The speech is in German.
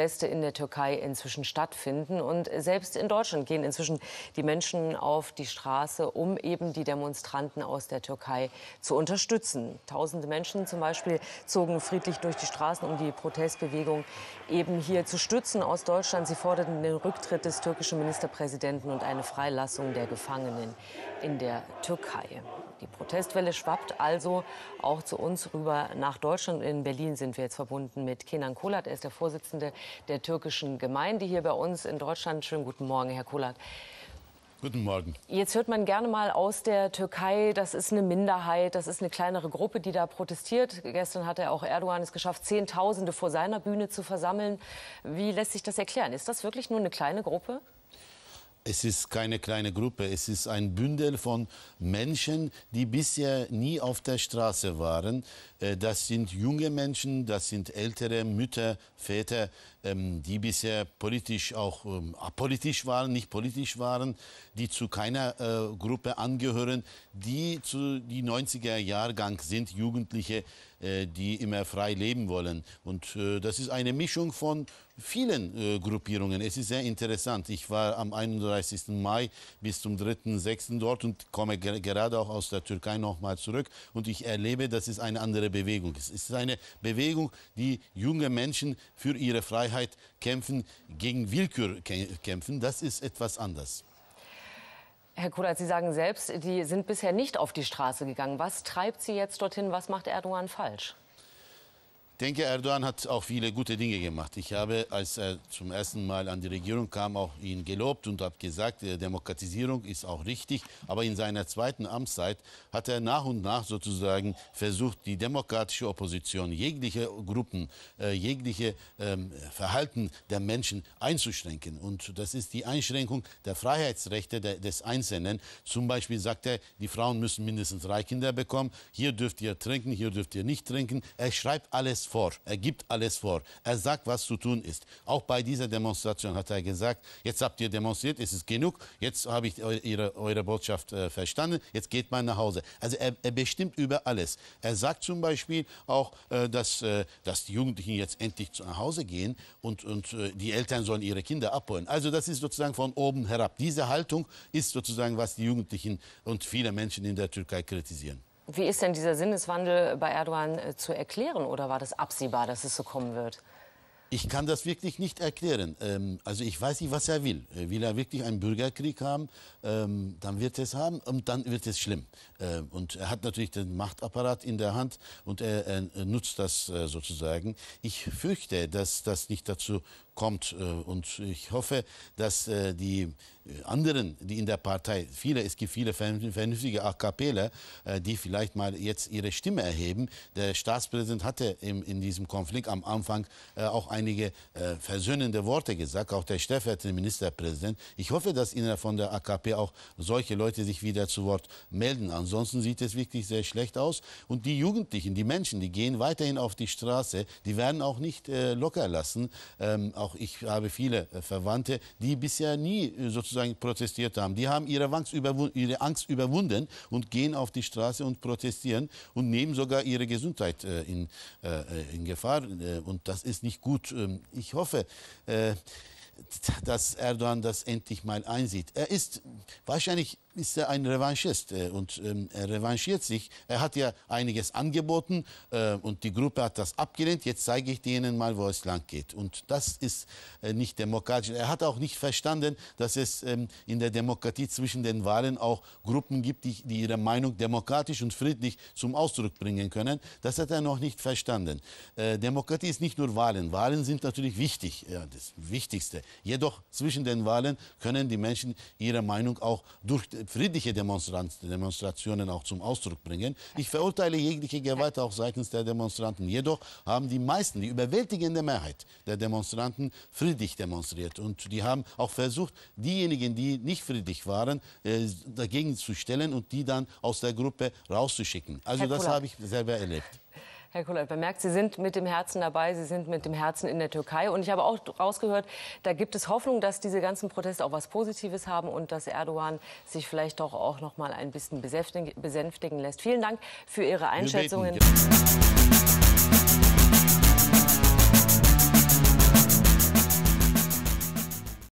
Feste in der Türkei inzwischen stattfinden. Und selbst in Deutschland gehen inzwischen die Menschen auf die Straße, um eben die Demonstranten aus der Türkei zu unterstützen. Tausende Menschen zum Beispiel zogen friedlich durch die Straßen, um die Protestbewegung eben hier zu stützen aus Deutschland. Sie forderten den Rücktritt des türkischen Ministerpräsidenten und eine Freilassung der Gefangenen in der Türkei. Die Protestwelle schwappt also auch zu uns rüber nach Deutschland. In Berlin sind wir jetzt verbunden mit Kenan Kolat. Er ist der Vorsitzende der türkischen Gemeinde hier bei uns in Deutschland. Schönen guten Morgen, Herr Kulak. Guten Morgen. Jetzt hört man gerne mal aus der Türkei, das ist eine Minderheit, das ist eine kleinere Gruppe, die da protestiert. Gestern hat er auch Erdogan es geschafft, Zehntausende vor seiner Bühne zu versammeln. Wie lässt sich das erklären? Ist das wirklich nur eine kleine Gruppe? es ist keine kleine Gruppe, es ist ein Bündel von Menschen, die bisher nie auf der Straße waren. Äh, das sind junge Menschen, das sind ältere Mütter, Väter, ähm, die bisher politisch auch ähm, apolitisch waren, nicht politisch waren, die zu keiner äh, Gruppe angehören, die zu die 90er Jahrgang sind, Jugendliche, äh, die immer frei leben wollen. Und äh, das ist eine Mischung von vielen äh, Gruppierungen. Es ist sehr interessant. Ich war am 31. Mai bis zum 3.6. dort und komme gerade auch aus der Türkei nochmal zurück. Und ich erlebe, dass es eine andere Bewegung ist. Es ist eine Bewegung, die junge Menschen für ihre Freiheit kämpfen, gegen Willkür kämpfen. Das ist etwas anders. Herr Kolat, Sie sagen selbst, die sind bisher nicht auf die Straße gegangen. Was treibt Sie jetzt dorthin? Was macht Erdogan falsch? denke, Erdogan hat auch viele gute Dinge gemacht. Ich habe, als er zum ersten Mal an die Regierung kam, auch ihn gelobt und habe gesagt, äh, Demokratisierung ist auch richtig. Aber in seiner zweiten Amtszeit hat er nach und nach sozusagen versucht, die demokratische Opposition, jegliche Gruppen, äh, jegliche ähm, Verhalten der Menschen einzuschränken. Und das ist die Einschränkung der Freiheitsrechte der, des Einzelnen. Zum Beispiel sagt er, die Frauen müssen mindestens drei Kinder bekommen. Hier dürft ihr trinken, hier dürft ihr nicht trinken. Er schreibt alles vor, er gibt alles vor, er sagt, was zu tun ist. Auch bei dieser Demonstration hat er gesagt, jetzt habt ihr demonstriert, es ist genug, jetzt habe ich eure, eure Botschaft äh, verstanden, jetzt geht man nach Hause. Also er, er, bestimmt über alles. Er sagt zum Beispiel auch, äh, dass, äh, dass die Jugendlichen jetzt endlich nach Hause gehen und, und äh, die Eltern sollen ihre Kinder abholen. Also das ist sozusagen von oben herab. Diese Haltung ist sozusagen, was die Jugendlichen und viele Menschen in der Türkei kritisieren. Wie ist denn dieser Sinneswandel bei Erdogan äh, zu erklären oder war das absehbar, dass es so kommen wird? Ich kann das wirklich nicht erklären. Ähm, also ich weiß nicht, was er will. Äh, will er wirklich einen Bürgerkrieg haben, ähm, dann wird es haben und dann wird es schlimm. Äh, und er hat natürlich den Machtapparat in der Hand und er, nutzt das sozusagen. Ich fürchte, dass das nicht dazu kommt. Äh, und ich hoffe, dass äh, die äh, anderen, die in der Partei, viele, es gibt viele vernünftige AKPler, die vielleicht mal jetzt ihre Stimme erheben. Der Staatspräsident hatte in diesem Konflikt am Anfang auch einige versöhnende Worte gesagt, auch der stellvertretende Ministerpräsident. Ich hoffe, dass in von der AKP auch solche Leute sich wieder zu Wort melden. Ansonsten sieht es wirklich sehr schlecht aus. Und die Jugendlichen, die Menschen, die gehen weiterhin auf die Straße, die werden auch nicht locker lassen. Ähm, auch auch, ich habe viele äh, Verwandte, die bisher nie äh, sozusagen protestiert haben. Die haben ihre Angst, ihre Angst überwunden und gehen auf die Straße und protestieren und nehmen sogar ihre Gesundheit äh, in, in Gefahr. Und das ist nicht gut. Ähm, ich hoffe, dass Erdogan das endlich mal einsieht. Er ist wahrscheinlich ist er ein Revanchist äh, und ähm, er revanchiert sich. Er hat ja einiges angeboten äh, und die Gruppe hat das abgelehnt. Jetzt zeige ich denen mal, wo es lang geht. Und das ist äh, nicht demokratisch. Er hat auch nicht verstanden, dass es ähm, in der Demokratie zwischen den Wahlen auch Gruppen gibt, die, die, ihre Meinung demokratisch und friedlich zum Ausdruck bringen können. Das hat er noch nicht verstanden. Äh, Demokratie ist nicht nur Wahlen. Wahlen sind natürlich wichtig, ja, das Wichtigste. Jedoch zwischen den Wahlen können die Menschen ihre Meinung auch durch friedliche Demonstrationen auch zum Ausdruck bringen. Ich verurteile jegliche Gewalt auch seitens der Demonstranten. Jedoch haben die meisten, die überwältigende Mehrheit der Demonstranten friedlich demonstriert. Und die haben auch versucht, diejenigen, die nicht friedlich waren, äh, dagegen zu stellen und die dann aus der Gruppe rauszuschicken. Also das habe ich selber erlebt. Herr Kollert, bemerkt, Sie sind mit dem Herzen dabei, Sie sind mit dem Herzen in der Türkei. Und ich habe auch rausgehört, da gibt es Hoffnung, dass diese ganzen Proteste auch was Positives haben und dass Erdogan sich vielleicht doch auch noch mal ein bisschen besänftigen lässt. Vielen Dank für Ihre Einschätzungen.